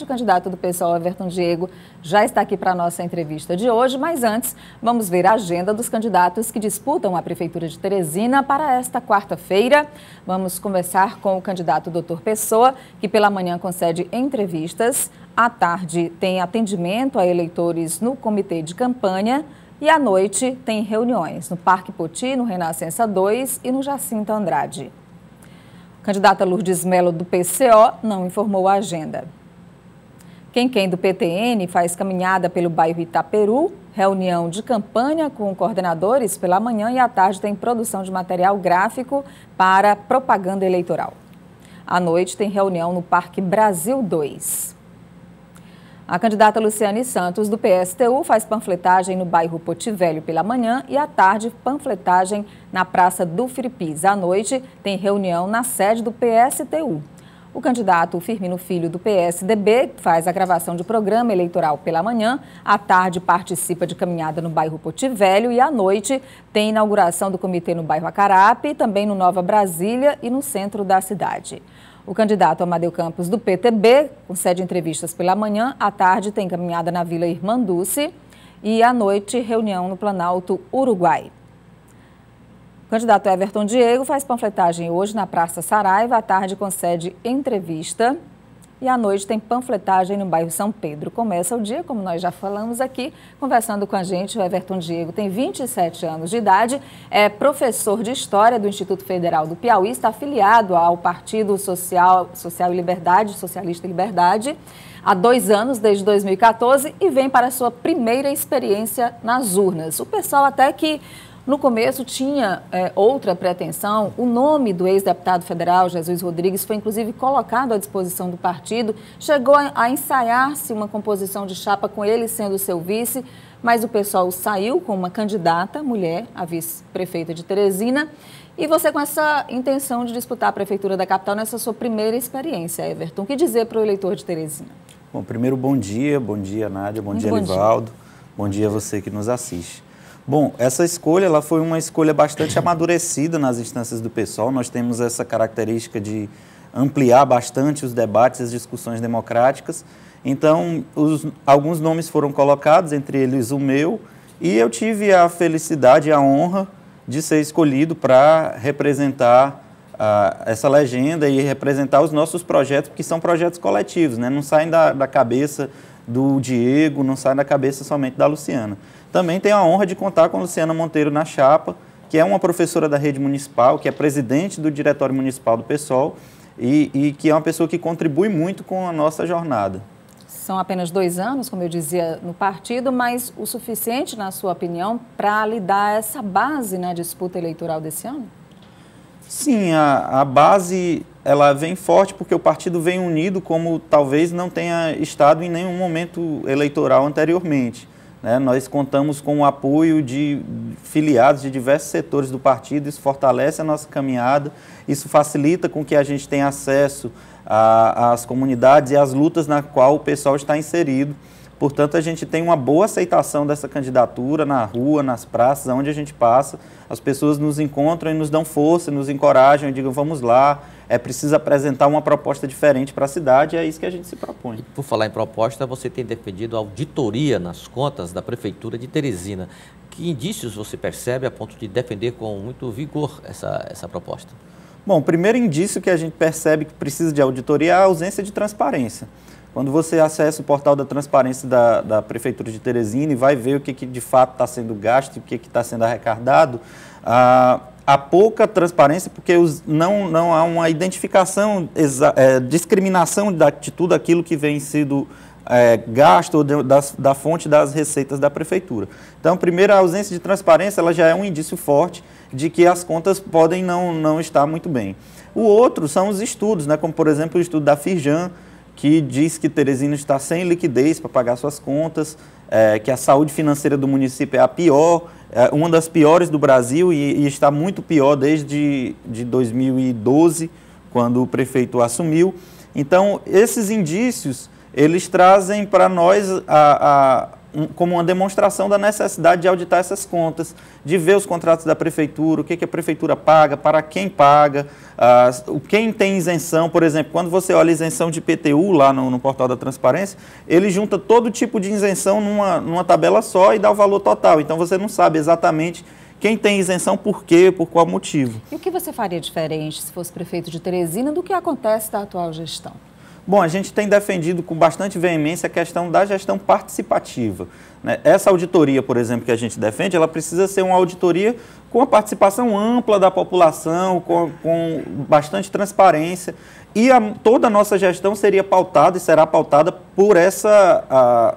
O candidato do PSOL, Everton Diego, já está aqui para a nossa entrevista de hoje, mas antes vamos ver a agenda dos candidatos que disputam a Prefeitura de Teresina para esta quarta-feira. Vamos conversar com o candidato Dr. Pessoa, que pela manhã concede entrevistas, à tarde tem atendimento a eleitores no comitê de campanha e à noite tem reuniões no Parque Poti, no Renascença 2 e no Jacinto Andrade. candidata Lourdes Melo, do PCO, não informou a agenda. Quem Quem do PTN faz caminhada pelo bairro Itaperu, reunião de campanha com coordenadores pela manhã e à tarde tem produção de material gráfico para propaganda eleitoral. À noite tem reunião no Parque Brasil 2. A candidata Luciane Santos, do PSTU, faz panfletagem no bairro Potivelho pela manhã e à tarde panfletagem na Praça do Firipis. À noite tem reunião na sede do PSTU. O candidato Firmino Filho do PSDB faz a gravação de programa eleitoral pela manhã, à tarde participa de caminhada no bairro Potivelho e à noite tem inauguração do comitê no bairro Acarape, também no Nova Brasília e no centro da cidade. O candidato Amadeu Campos do PTB concede entrevistas pela manhã, à tarde tem caminhada na Vila Irmanduce e à noite reunião no Planalto Uruguai. O candidato Everton Diego faz panfletagem hoje na Praça Saraiva, à tarde concede entrevista e à noite tem panfletagem no bairro São Pedro. Começa o dia, como nós já falamos aqui, conversando com a gente, o Everton Diego tem 27 anos de idade, é professor de História do Instituto Federal do Piauí, está afiliado ao Partido Social, Social e Liberdade, Socialista e Liberdade, há dois anos, desde 2014, e vem para a sua primeira experiência nas urnas. O pessoal até que no começo tinha é, outra pretensão. O nome do ex-deputado federal, Jesus Rodrigues, foi inclusive colocado à disposição do partido. Chegou a, a ensaiar-se uma composição de chapa com ele sendo seu vice, mas o pessoal saiu com uma candidata, mulher, a vice-prefeita de Teresina. E você com essa intenção de disputar a prefeitura da capital nessa sua primeira experiência, Everton. O que dizer para o eleitor de Teresina? Bom, primeiro bom dia, bom dia Nádia, bom Muito dia bom Livaldo, dia. bom dia a você que nos assiste. Bom, essa escolha ela foi uma escolha bastante amadurecida nas instâncias do pessoal. Nós temos essa característica de ampliar bastante os debates, as discussões democráticas. Então, os, alguns nomes foram colocados, entre eles o meu, e eu tive a felicidade e a honra de ser escolhido para representar ah, essa legenda e representar os nossos projetos, porque são projetos coletivos, né? não saem da, da cabeça do Diego, não sai da cabeça somente da Luciana. Também tenho a honra de contar com a Luciana Monteiro na chapa, que é uma professora da rede municipal, que é presidente do Diretório Municipal do PSOL e, e que é uma pessoa que contribui muito com a nossa jornada. São apenas dois anos, como eu dizia, no partido, mas o suficiente, na sua opinião, para lhe dar essa base na disputa eleitoral desse ano? Sim, a, a base ela vem forte porque o partido vem unido como talvez não tenha estado em nenhum momento eleitoral anteriormente. Né? Nós contamos com o apoio de filiados de diversos setores do partido, isso fortalece a nossa caminhada, isso facilita com que a gente tenha acesso às comunidades e às lutas na qual o pessoal está inserido. Portanto, a gente tem uma boa aceitação dessa candidatura na rua, nas praças, onde a gente passa. As pessoas nos encontram e nos dão força, nos encorajam e digam, vamos lá, é preciso apresentar uma proposta diferente para a cidade, é isso que a gente se propõe. E por falar em proposta, você tem defendido auditoria nas contas da Prefeitura de Teresina. Que indícios você percebe a ponto de defender com muito vigor essa, essa proposta? Bom, o primeiro indício que a gente percebe que precisa de auditoria é a ausência de transparência. Quando você acessa o portal da transparência da, da Prefeitura de Teresina e vai ver o que, que de fato está sendo gasto e o que está sendo arrecadado, ah, há pouca transparência porque os, não, não há uma identificação, exa, é, discriminação da, de tudo aquilo que vem sido é, gasto de, das, da fonte das receitas da prefeitura. Então, primeiro, a ausência de transparência ela já é um indício forte de que as contas podem não, não estar muito bem. O outro são os estudos, né, como, por exemplo, o estudo da Firjan, que diz que Teresina está sem liquidez para pagar suas contas, é, que a saúde financeira do município é a pior, é uma das piores do Brasil e, e está muito pior desde de 2012, quando o prefeito assumiu. Então, esses indícios, eles trazem para nós a, a como uma demonstração da necessidade de auditar essas contas, de ver os contratos da prefeitura, o que, que a prefeitura paga, para quem paga, uh, quem tem isenção, por exemplo, quando você olha a isenção de PTU lá no, no, portal da transparência, ele junta todo tipo de isenção numa, numa tabela só e dá o valor total. Então você não sabe exatamente quem tem isenção por quê, por qual motivo. E o que você faria diferente se fosse prefeito de Teresina do que acontece da atual gestão? Bom, a gente tem defendido com bastante veemência a questão da gestão participativa. Né? Essa auditoria, por exemplo, que a gente defende, ela precisa ser uma auditoria com a participação ampla da população, com, com bastante transparência. E a, toda a nossa gestão seria pautada e será pautada por essa, a,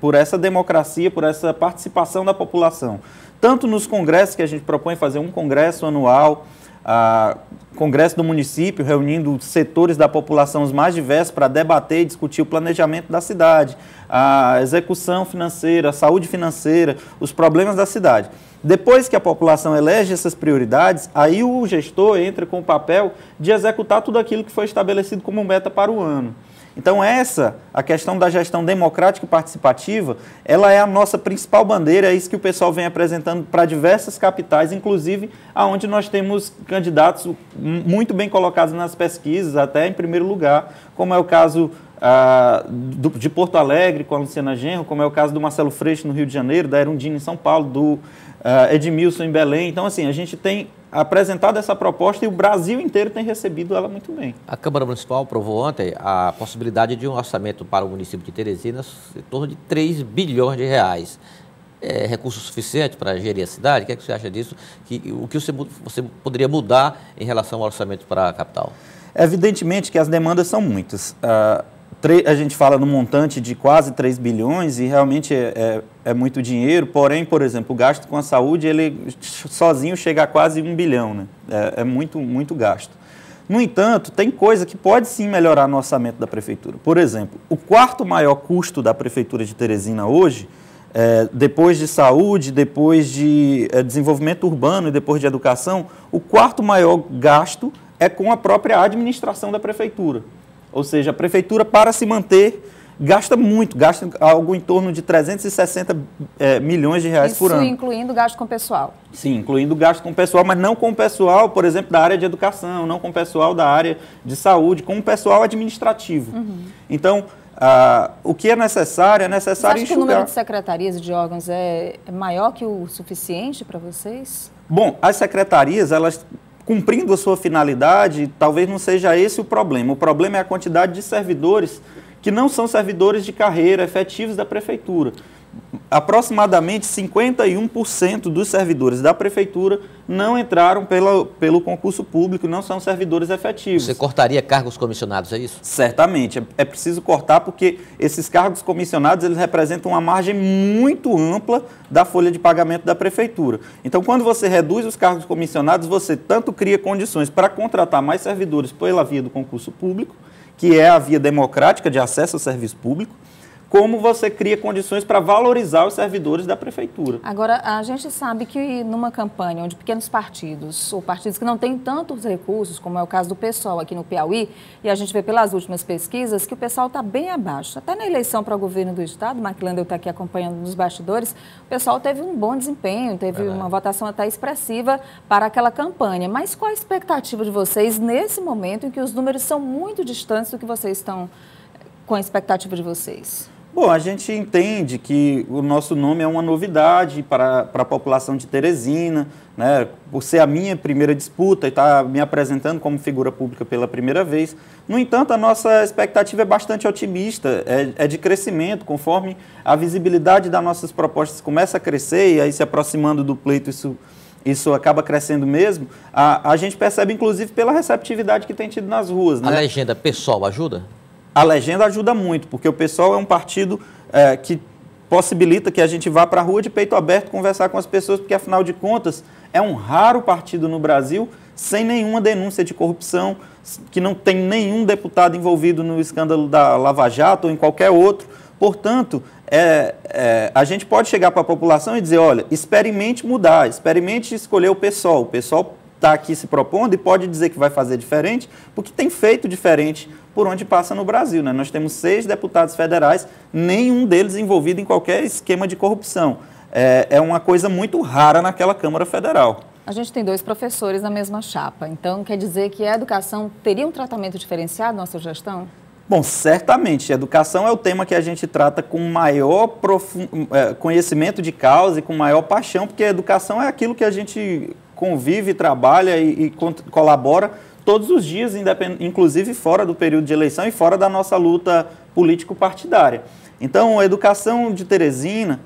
por essa democracia, por essa participação da população. Tanto nos congressos, que a gente propõe fazer um congresso anual, a congresso do município reunindo setores da população os mais diversos para debater e discutir o planejamento da cidade, a execução financeira, a saúde financeira, os problemas da cidade. Depois que a população elege essas prioridades, aí o gestor entra com o papel de executar tudo aquilo que foi estabelecido como meta para o ano. Então essa, a questão da gestão democrática e participativa, ela é a nossa principal bandeira, é isso que o pessoal vem apresentando para diversas capitais, inclusive aonde nós temos candidatos muito bem colocados nas pesquisas, até em primeiro lugar, como é o caso ah, do, de Porto Alegre com a Luciana Genro, como é o caso do Marcelo Freixo no Rio de Janeiro, da Erundina em São Paulo, do ah, Edmilson em Belém. Então assim, a gente tem apresentada essa proposta e o Brasil inteiro tem recebido ela muito bem. A Câmara Municipal aprovou ontem a possibilidade de um orçamento para o município de Teresina em torno de 3 bilhões de reais. É, recurso suficiente para gerir a cidade? O que, é que você acha disso? Que, o que você, você poderia mudar em relação ao orçamento para a capital? Evidentemente que as demandas são muitas. Uh, a gente fala no montante de quase 3 bilhões e realmente é, é, é, muito dinheiro, porém, por exemplo, o gasto com a saúde, ele sozinho chega a quase 1 bilhão, né? É, é, muito, muito gasto. No entanto, tem coisa que pode sim melhorar no orçamento da prefeitura. Por exemplo, o quarto maior custo da prefeitura de Teresina hoje, é, depois de saúde, depois de é, desenvolvimento urbano e depois de educação, o quarto maior gasto é com a própria administração da prefeitura. Ou seja, a prefeitura, para se manter, gasta muito, gasta algo em torno de 360 é, milhões de reais Isso por ano. Isso incluindo gasto com pessoal. Sim, incluindo gasto com pessoal, mas não com o pessoal, por exemplo, da área de educação, não com o pessoal da área de saúde, com o pessoal administrativo. Uhum. Então, o que é necessário, é necessário Você acha enxugar. que o número de secretarias e de órgãos é maior que o suficiente para vocês? Bom, as secretarias, elas cumprindo a sua finalidade, talvez não seja esse o problema. O problema é a quantidade de servidores que não são servidores de carreira efetivos da prefeitura aproximadamente 51% dos servidores da prefeitura não entraram pela, pelo concurso público, não são servidores efetivos. Você cortaria cargos comissionados, é isso? Certamente, é, é preciso cortar porque esses cargos comissionados eles representam uma margem muito ampla da folha de pagamento da prefeitura. Então, quando você reduz os cargos comissionados, você tanto cria condições para contratar mais servidores pela via do concurso público, que é a via democrática de acesso ao serviço público, como você cria condições para valorizar os servidores da prefeitura. Agora, a gente sabe que numa campanha onde pequenos partidos, ou partidos que não têm tantos recursos, como é o caso do pessoal aqui no Piauí, e a gente vê pelas últimas pesquisas que o pessoal está bem abaixo. Até na eleição para o governo do Estado, Maclander está aqui acompanhando nos bastidores, o pessoal teve um bom desempenho, teve é uma votação até expressiva para aquela campanha. Mas qual a expectativa de vocês nesse momento em que os números são muito distantes do que vocês estão com a expectativa de vocês? Bom, a gente entende que o nosso nome é uma novidade para, para a população de Teresina, né? por ser a minha primeira disputa e estar tá me apresentando como figura pública pela primeira vez. No entanto, a nossa expectativa é bastante otimista, é, é de crescimento, conforme a visibilidade das nossas propostas começa a crescer e aí se aproximando do pleito isso isso acaba crescendo mesmo, a, a gente percebe, inclusive, pela receptividade que tem tido nas ruas. Né? A legenda pessoal ajuda? a legenda ajuda muito, porque o pessoal é um partido é, que possibilita que a gente vá para a rua de peito aberto conversar com as pessoas, porque afinal de contas é um raro partido no Brasil sem nenhuma denúncia de corrupção, que não tem nenhum deputado envolvido no escândalo da Lava Jato ou em qualquer outro. Portanto, é, é, a gente pode chegar para a população e dizer, olha, experimente mudar, experimente escolher o pessoal. O pessoal está aqui se propondo e pode dizer que vai fazer diferente, porque tem feito diferente por onde passa no Brasil. Né? Nós temos seis deputados federais, nenhum deles envolvido em qualquer esquema de corrupção. É, é uma coisa muito rara naquela Câmara Federal. A gente tem dois professores na mesma chapa, então quer dizer que a educação teria um tratamento diferenciado na sua gestão? Bom, certamente. Educação é o tema que a gente trata com maior é, conhecimento de causa e com maior paixão, porque a educação é aquilo que a gente convive, trabalha e, e colabora todos os dias, inclusive fora do período de eleição e fora da nossa luta político-partidária. Então, a educação de Teresina,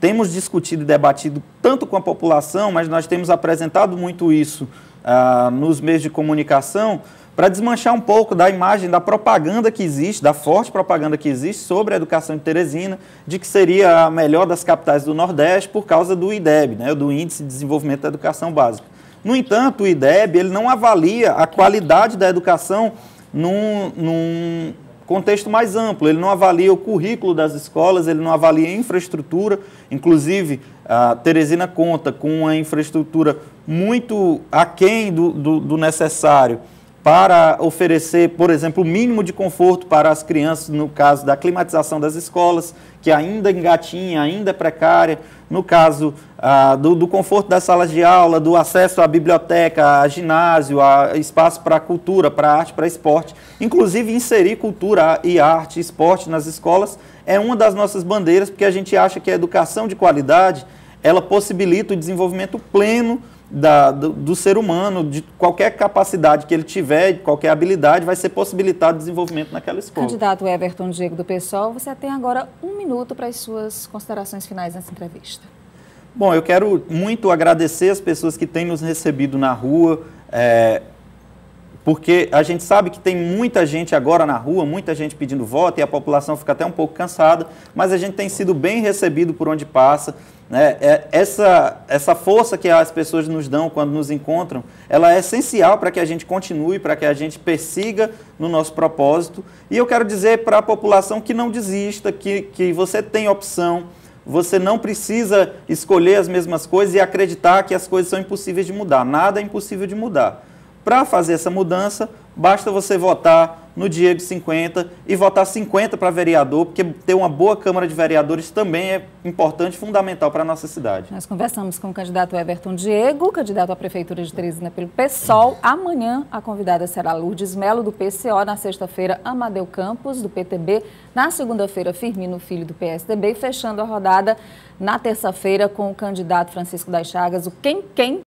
temos discutido e debatido tanto com a população, mas nós temos apresentado muito isso ah, nos meios de comunicação para desmanchar um pouco da imagem, da propaganda que existe, da forte propaganda que existe sobre a educação de Teresina, de que seria a melhor das capitais do Nordeste por causa do IDEB, né, do Índice de Desenvolvimento da Educação Básica. No entanto, o IDEB ele não avalia a qualidade da educação num, num contexto mais amplo. Ele não avalia o currículo das escolas, ele não avalia a infraestrutura. Inclusive, a Teresina conta com uma infraestrutura muito aquém do, do, do necessário para oferecer, por exemplo, o mínimo de conforto para as crianças, no caso da climatização das escolas, que ainda engatinha, ainda é precária, no caso ah, do, do, conforto das salas de aula, do acesso à biblioteca, a ginásio, a espaço para cultura, para arte, para esporte. Inclusive, inserir cultura e arte, esporte nas escolas é uma das nossas bandeiras, porque a gente acha que a educação de qualidade ela possibilita o desenvolvimento pleno da, do, do, ser humano, de qualquer capacidade que ele tiver, de qualquer habilidade, vai ser possibilitado desenvolvimento naquela escola. Candidato Everton Diego do PSOL, você tem agora um minuto para as suas considerações finais nessa entrevista. Bom, eu quero muito agradecer as pessoas que têm nos recebido na rua, é, porque a gente sabe que tem muita gente agora na rua, muita gente pedindo voto e a população fica até um pouco cansada, mas a gente tem sido bem recebido por onde passa. Né? É, essa, essa força que as pessoas nos dão quando nos encontram, ela é essencial para que a gente continue, para que a gente persiga no nosso propósito. E eu quero dizer para a população que não desista, que, que você tem opção, você não precisa escolher as mesmas coisas e acreditar que as coisas são impossíveis de mudar. Nada é impossível de mudar. Para fazer essa mudança, basta você votar no Diego 50 e votar 50 para vereador, porque ter uma boa Câmara de Vereadores também é importante, fundamental para a nossa cidade. Nós conversamos com o candidato Everton Diego, candidato à Prefeitura de Teresina pelo PSOL. Amanhã a convidada será Lourdes Melo, do PCO, na sexta-feira Amadeu Campos, do PTB, na segunda-feira Firmino Filho, do PSDB, e fechando a rodada na terça-feira com o candidato Francisco das Chagas, o Quem Quem